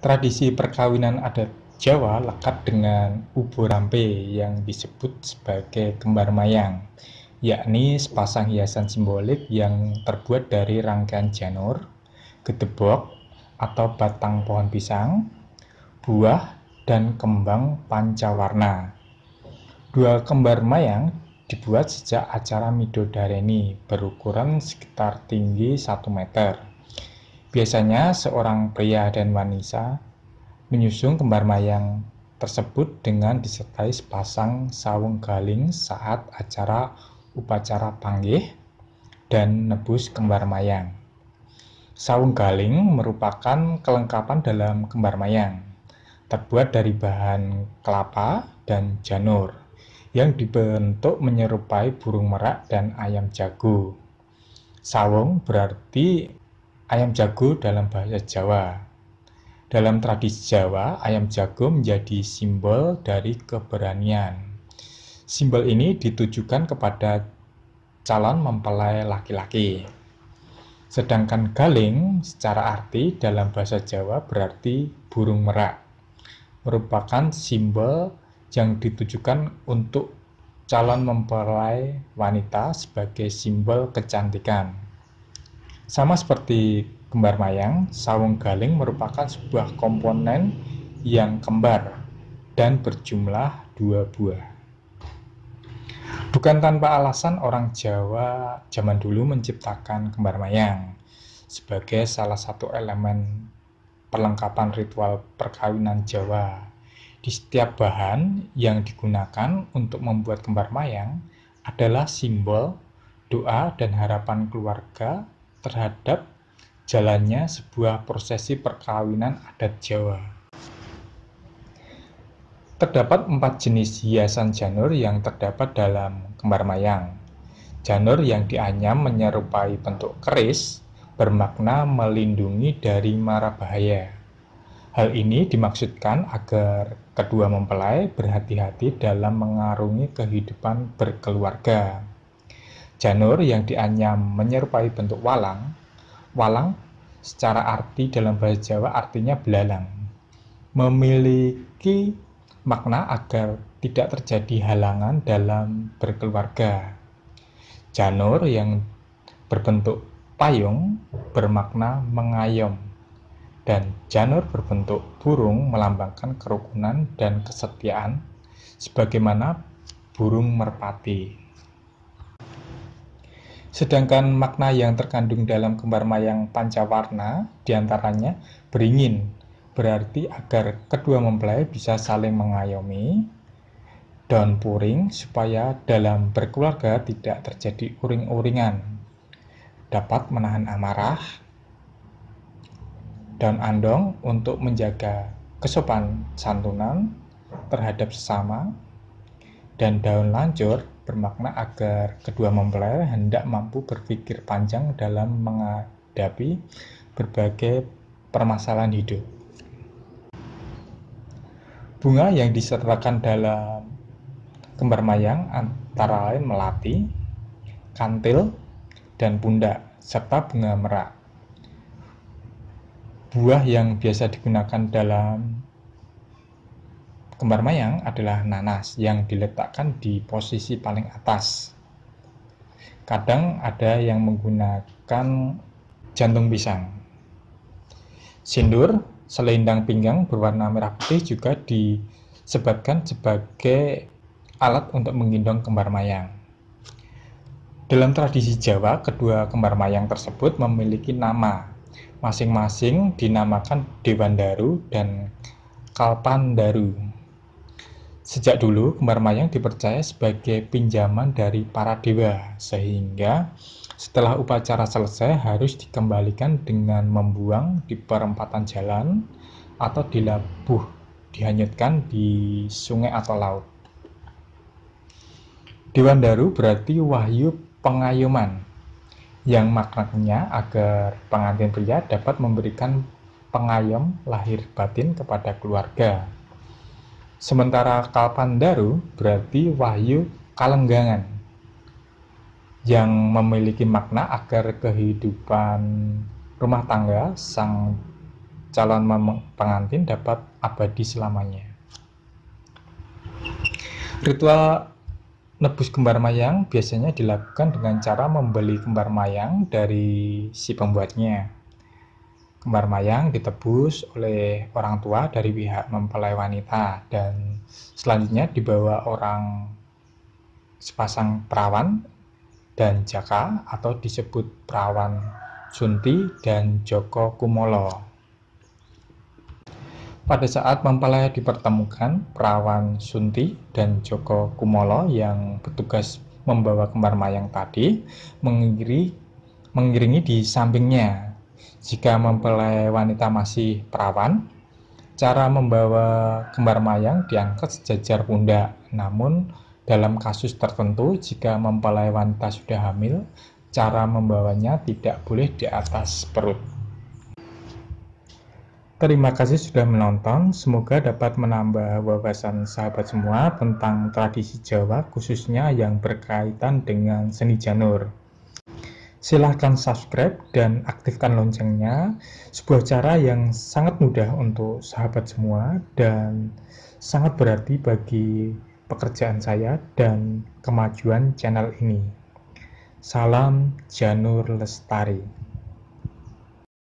Tradisi perkawinan adat Jawa lekat dengan Ubo Rampe yang disebut sebagai kembar mayang, yakni sepasang hiasan simbolik yang terbuat dari rangkaian janur, gedebok atau batang pohon pisang, buah, dan kembang pancawarna. Dua kembar mayang dibuat sejak acara Midodareni berukuran sekitar tinggi 1 meter Biasanya seorang pria dan wanita menyusung kembar mayang tersebut dengan disertai sepasang sawung galing saat acara upacara panggih dan nebus kembar mayang. Sawung galing merupakan kelengkapan dalam kembar mayang, terbuat dari bahan kelapa dan janur yang dibentuk menyerupai burung merak dan ayam jago. Sawung berarti ayam jago dalam bahasa Jawa. Dalam tradisi Jawa, ayam jago menjadi simbol dari keberanian. Simbol ini ditujukan kepada calon mempelai laki-laki. Sedangkan galing secara arti dalam bahasa Jawa berarti burung merak. Merupakan simbol yang ditujukan untuk calon mempelai wanita sebagai simbol kecantikan. Sama seperti kembar mayang, sawung galing merupakan sebuah komponen yang kembar dan berjumlah dua buah. Bukan tanpa alasan orang Jawa zaman dulu menciptakan kembar mayang sebagai salah satu elemen perlengkapan ritual perkawinan Jawa. Di setiap bahan yang digunakan untuk membuat kembar mayang adalah simbol doa dan harapan keluarga terhadap jalannya sebuah prosesi perkawinan adat Jawa. Terdapat empat jenis hiasan janur yang terdapat dalam kembar mayang. Janur yang dianyam menyerupai bentuk keris bermakna melindungi dari mara bahaya. Hal ini dimaksudkan agar kedua mempelai berhati-hati dalam mengarungi kehidupan berkeluarga. Janur yang dianyam menyerupai bentuk walang. Walang secara arti dalam bahasa Jawa artinya belalang. Memiliki makna agar tidak terjadi halangan dalam berkeluarga. Janur yang berbentuk payung bermakna mengayom dan janur berbentuk burung melambangkan kerukunan dan kesetiaan sebagaimana burung merpati. Sedangkan makna yang terkandung dalam kembar mayang pancawarna diantaranya beringin, berarti agar kedua mempelai bisa saling mengayomi, daun puring supaya dalam berkeluarga tidak terjadi uring-uringan, dapat menahan amarah, daun andong untuk menjaga kesopan santunan terhadap sesama, dan daun lancur bermakna agar kedua mempelai hendak mampu berpikir panjang dalam menghadapi berbagai permasalahan hidup. Bunga yang disertakan dalam kembar mayang antara lain melati, kantil, dan pundak, serta bunga merak. Buah yang biasa digunakan dalam kembar mayang adalah nanas yang diletakkan di posisi paling atas. Kadang ada yang menggunakan jantung pisang. Sindur, selendang pinggang berwarna merah putih juga disebabkan sebagai alat untuk menggendong kembar mayang. Dalam tradisi Jawa, kedua kembar mayang tersebut memiliki nama. Masing-masing dinamakan Dewandaru dan Kalpandaru. Sejak dulu, kembar mayang dipercaya sebagai pinjaman dari para dewa, sehingga setelah upacara selesai harus dikembalikan dengan membuang di perempatan jalan atau di labuh, dihanyutkan di sungai atau laut. Dewan Daru berarti wahyu pengayuman, yang maknanya agar pengantin pria dapat memberikan pengayom lahir batin kepada keluarga Sementara Kalpandaru berarti wahyu kalenggangan yang memiliki makna agar kehidupan rumah tangga sang calon pengantin dapat abadi selamanya. Ritual nebus kembar mayang biasanya dilakukan dengan cara membeli kembar mayang dari si pembuatnya kembar mayang ditebus oleh orang tua dari pihak mempelai wanita dan selanjutnya dibawa orang sepasang perawan dan jaka atau disebut perawan Sunti dan Joko Kumolo. Pada saat mempelai dipertemukan, perawan Sunti dan Joko Kumolo yang bertugas membawa kembar mayang tadi mengiringi, mengiringi di sampingnya jika mempelai wanita masih perawan, cara membawa kembar mayang diangkat sejajar pundak. Namun, dalam kasus tertentu, jika mempelai wanita sudah hamil, cara membawanya tidak boleh di atas perut. Terima kasih sudah menonton, semoga dapat menambah wawasan sahabat semua tentang tradisi Jawa khususnya yang berkaitan dengan seni janur silahkan subscribe dan aktifkan loncengnya. Sebuah cara yang sangat mudah untuk sahabat semua dan sangat berarti bagi pekerjaan saya dan kemajuan channel ini. Salam Janur Lestari.